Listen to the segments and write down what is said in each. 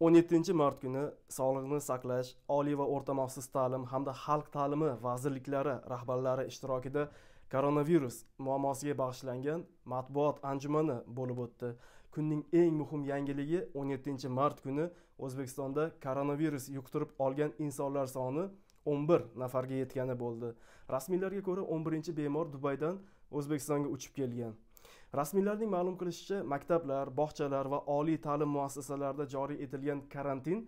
17 mart kuni sog'liqni saqlash oliy va o'rta maxsus ta'lim hamda xalq ta'limi vazirliklari rahbarlari ishtirokida koronavirus muammosiga bag'ishlangan matbuot anjumani bo'lib o'tdi kunning eng muhim yangiligi 17 mart kuni o'zbekistonda koronavirus yuqtirib olgan insonlar soni 11 nafarga yetgani bo'ldi rasmiylarga ko'ra 11 bemor dubaydan o'zbekistonga uchib kelgan rasmiylarning ma'lum qilishicha maktablar bog'chalar va oliy ta'lim muassasalarida joriy etilgan karantin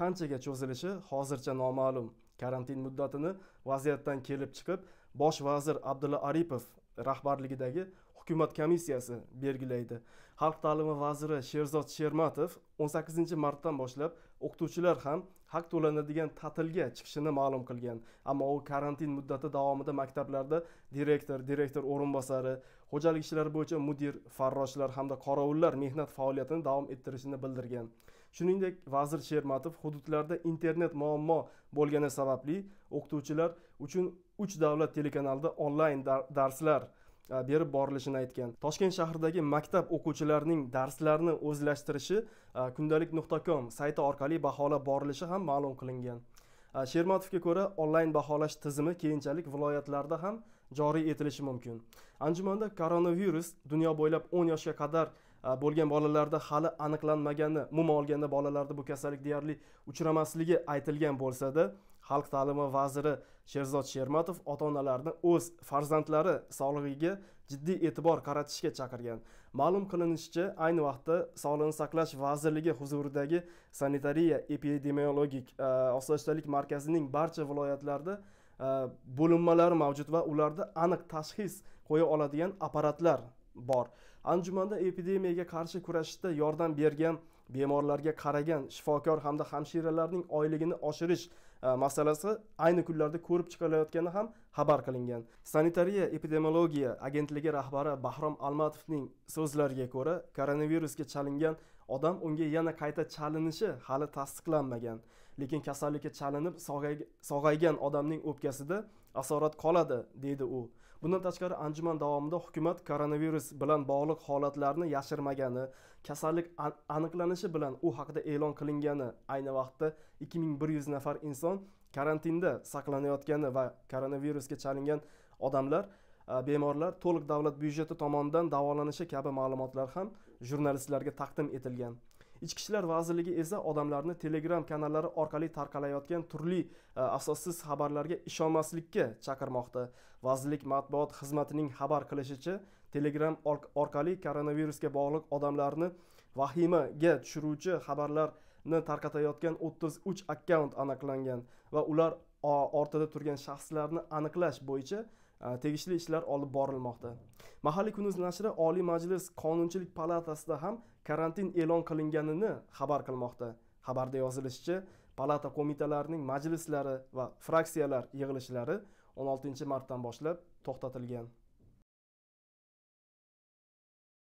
qanchaga cho'zilishi hozircha noma'lum karantin muddatini vaziyatdan kelib chiqib bosh vazir abdulla aripov rahbarligidagi hukumat komissiyasi belgilaydi xalq ta'limi vaziri sherzod shermatov 18 martdan boshlab o'qituvchilar ham haq to'lanadigan ta'tilga chiqishini ma'lum qilgan ammo u karantin muddati davomida maktablarda direktor direktor o'rinbosari xo'jalik ishlari bo'yicha mudir farroshlar hamda qorovullar mehnat faoliyatini davom ettirishini bildirgan shuningdek vazir shermatov hududlarda internet muammo bo'lgani sababli o'qituvchilar uchun uch davlat telekanalida onlayn darslar berib borilishini aytgan toshkent shahridagi maktab o'quvchilarining darslarni o'zlashtirishi kundalik nuqta com sayti orqali baholab borilishi ham ma'lum qilingan shermatovga ko'ra onlayn baholash tizimi keyinchalik viloyatlarda ham joriy etilishi mumkin anjumanda koronavirus dunyo bo'ylab 10 yoshga qadar Э, bo'lgan bolalarda hali aniqlanmagani umuman olganda bolalarda bu kasallik deyarli uchramasligi aytilgan bo'lsada xalq ta'limi vaziri sherzod shermatov ota onalarni o'z farzandlari sog'lig'iga jiddiy e'tibor qaratishga chaqirgan ma'lum qilinishicha ayni vaqtda sog'liqni saqlash vazirligi huzuridagi sanitariya epidemiologik e, osoyishtalik markazining barcha viloyatlarda e, bo'linmalari mavjud va ularda aniq tashxis qo'ya oladigan apparatlar bor anjumanda epidemiyaga qarshi kurashishda yordam bergan bemorlarga qaragan shifokor hamda hamshiralarning oyligini oshirish e, masalasi ayni kunlarda ko'rib chiqilayotgani ham xabar qilingan sanitariya epidemiologiya agentligi rahbari bahrom almatovning so'zlariga ko'ra koronavirusga chalingan odam unga yana qayta chalinishi hali tasdiqlanmagan lekin kasallikka chalinib sog'aygan odamning o'pkasida asorat qoladi deydi u bundan tashqari anjuman davomida hukumat koronavirus bilan bog'liq holatlarni yashirmagani kasallik aniqlanishi bilan u haqida e'lon qilingani ayni vaqtda 2100 nafar inson karantinda saqlanayotgani va koronavirusga chalingan odamlar bemorlar to'liq davlat byudjeti tomonidan davolanishi kabi ma'lumotlar ham jurnalistlarga taqdim etilgan ichki ishlar vazirligi esa odamlarni telegram kanallari orqali tarqalayotgan turli e, asossiz xabarlarga ishonmaslikka chaqirmoqda vazirlik matbuot xizmatining xabar qilishicha telegram orqali koronavirusga bog'liq odamlarni vahimaga tushiruvchi xabarlarni tarqatayotgan 33 akkaunt aniqlangan va ular ortida turgan shaxslarni aniqlash bo'yicha e, tegishli ishlar olib borilmoqda mahalliy kunuz nashri oliy majlis qonunchilik palatasida ham karantin e'lon qilinganini xabar qilmoqda xabarda yozilishicha palata qo'mitalarining majlislari va fraksiyalar yig'ilishlari 16 martdan boshlab to'xtatilgan